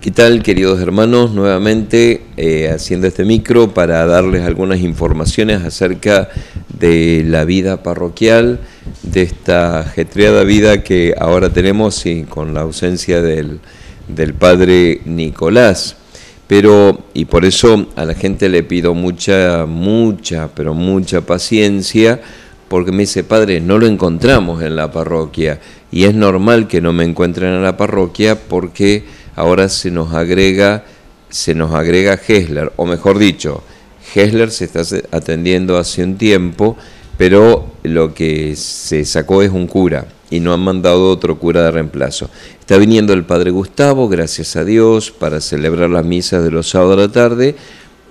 ¿Qué tal, queridos hermanos? Nuevamente eh, haciendo este micro para darles algunas informaciones acerca de la vida parroquial, de esta ajetreada vida que ahora tenemos y con la ausencia del, del padre Nicolás. Pero, y por eso a la gente le pido mucha, mucha, pero mucha paciencia, porque me dice, padre, no lo encontramos en la parroquia. Y es normal que no me encuentren en la parroquia porque ahora se nos agrega, se nos agrega o mejor dicho, Hessler se está atendiendo hace un tiempo, pero lo que se sacó es un cura y no han mandado otro cura de reemplazo. Está viniendo el padre Gustavo, gracias a Dios, para celebrar las misas de los sábados a la tarde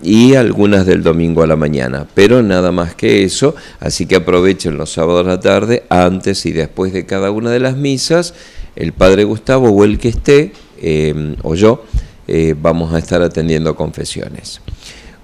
y algunas del domingo a la mañana, pero nada más que eso, así que aprovechen los sábados a la tarde, antes y después de cada una de las misas, el padre Gustavo o el que esté eh, o yo eh, vamos a estar atendiendo confesiones.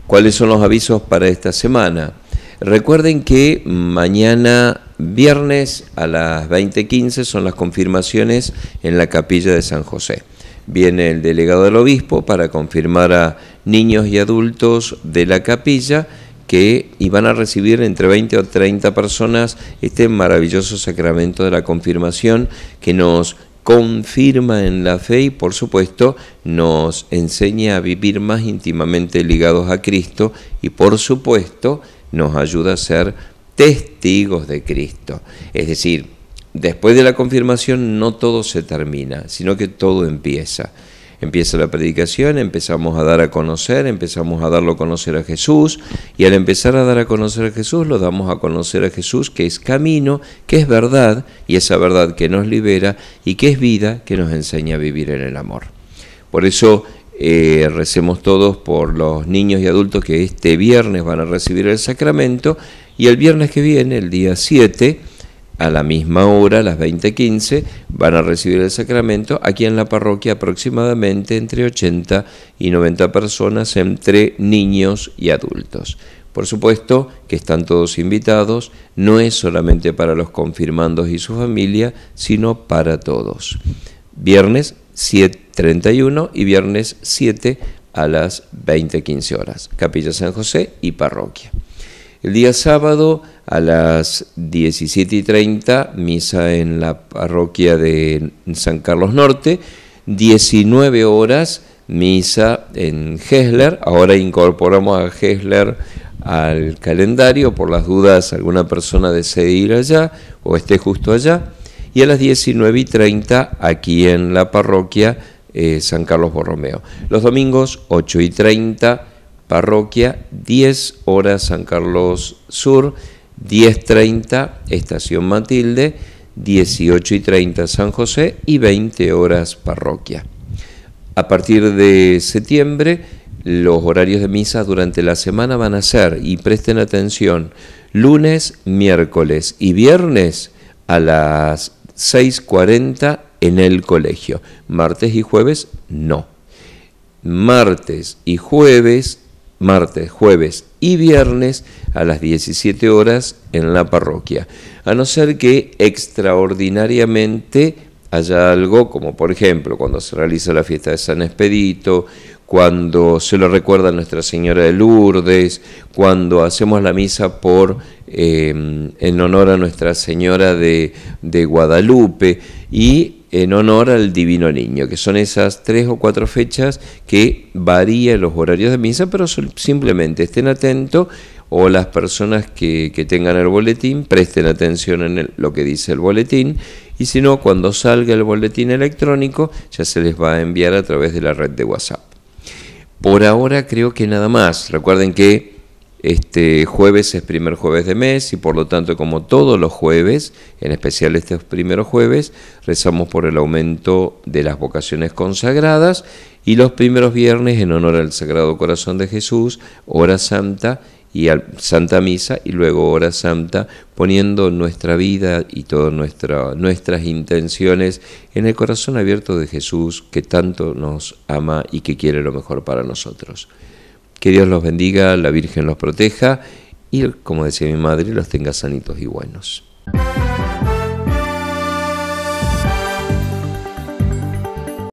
¿Cuáles son los avisos para esta semana? Recuerden que mañana viernes a las 20.15 son las confirmaciones en la capilla de San José. Viene el delegado del obispo para confirmar a niños y adultos de la capilla que iban a recibir entre 20 o 30 personas este maravilloso sacramento de la confirmación que nos confirma en la fe y por supuesto nos enseña a vivir más íntimamente ligados a Cristo y por supuesto nos ayuda a ser testigos de Cristo. Es decir, después de la confirmación no todo se termina, sino que todo empieza. Empieza la predicación, empezamos a dar a conocer, empezamos a darlo a conocer a Jesús y al empezar a dar a conocer a Jesús lo damos a conocer a Jesús que es camino, que es verdad y esa verdad que nos libera y que es vida que nos enseña a vivir en el amor. Por eso eh, recemos todos por los niños y adultos que este viernes van a recibir el sacramento y el viernes que viene, el día 7, a la misma hora, a las 20:15, van a recibir el sacramento aquí en la parroquia aproximadamente entre 80 y 90 personas, entre niños y adultos. Por supuesto que están todos invitados, no es solamente para los confirmandos y su familia, sino para todos. Viernes 7.31 y viernes 7 a las 20:15 horas. Capilla San José y parroquia. El día sábado a las 17 y 30, misa en la parroquia de San Carlos Norte, 19 horas, misa en Hessler. Ahora incorporamos a Hessler al calendario, por las dudas alguna persona desee ir allá o esté justo allá. Y a las 19 y 30 aquí en la parroquia eh, San Carlos Borromeo. Los domingos 8 y 30 parroquia, 10 horas San Carlos Sur, 10.30 Estación Matilde, 18.30 San José y 20 horas parroquia. A partir de septiembre, los horarios de misa durante la semana van a ser, y presten atención, lunes, miércoles y viernes a las 6.40 en el colegio. Martes y jueves no. Martes y jueves martes, jueves y viernes a las 17 horas en la parroquia, a no ser que extraordinariamente haya algo, como por ejemplo cuando se realiza la fiesta de San Expedito, cuando se lo recuerda Nuestra Señora de Lourdes, cuando hacemos la misa por eh, en honor a Nuestra Señora de, de Guadalupe y en honor al Divino Niño, que son esas tres o cuatro fechas que varían los horarios de misa, pero simplemente estén atentos o las personas que, tengan el boletín presten atención en lo que dice el boletín y si no, cuando salga el boletín electrónico ya se les va a enviar a través de la red de WhatsApp. Por ahora creo que nada más. Recuerden que este jueves es primer jueves de mes y por lo tanto, como todos los jueves, en especial este primer jueves, rezamos por el aumento de las vocaciones consagradas y los primeros viernes en honor al Sagrado Corazón de Jesús, hora santa y Santa Misa y luego hora santa, poniendo nuestra vida y todas nuestras intenciones en el corazón abierto de Jesús que tanto nos ama y que quiere lo mejor para nosotros. Que Dios los bendiga, la Virgen los proteja y, como decía mi madre, los tenga sanitos y buenos.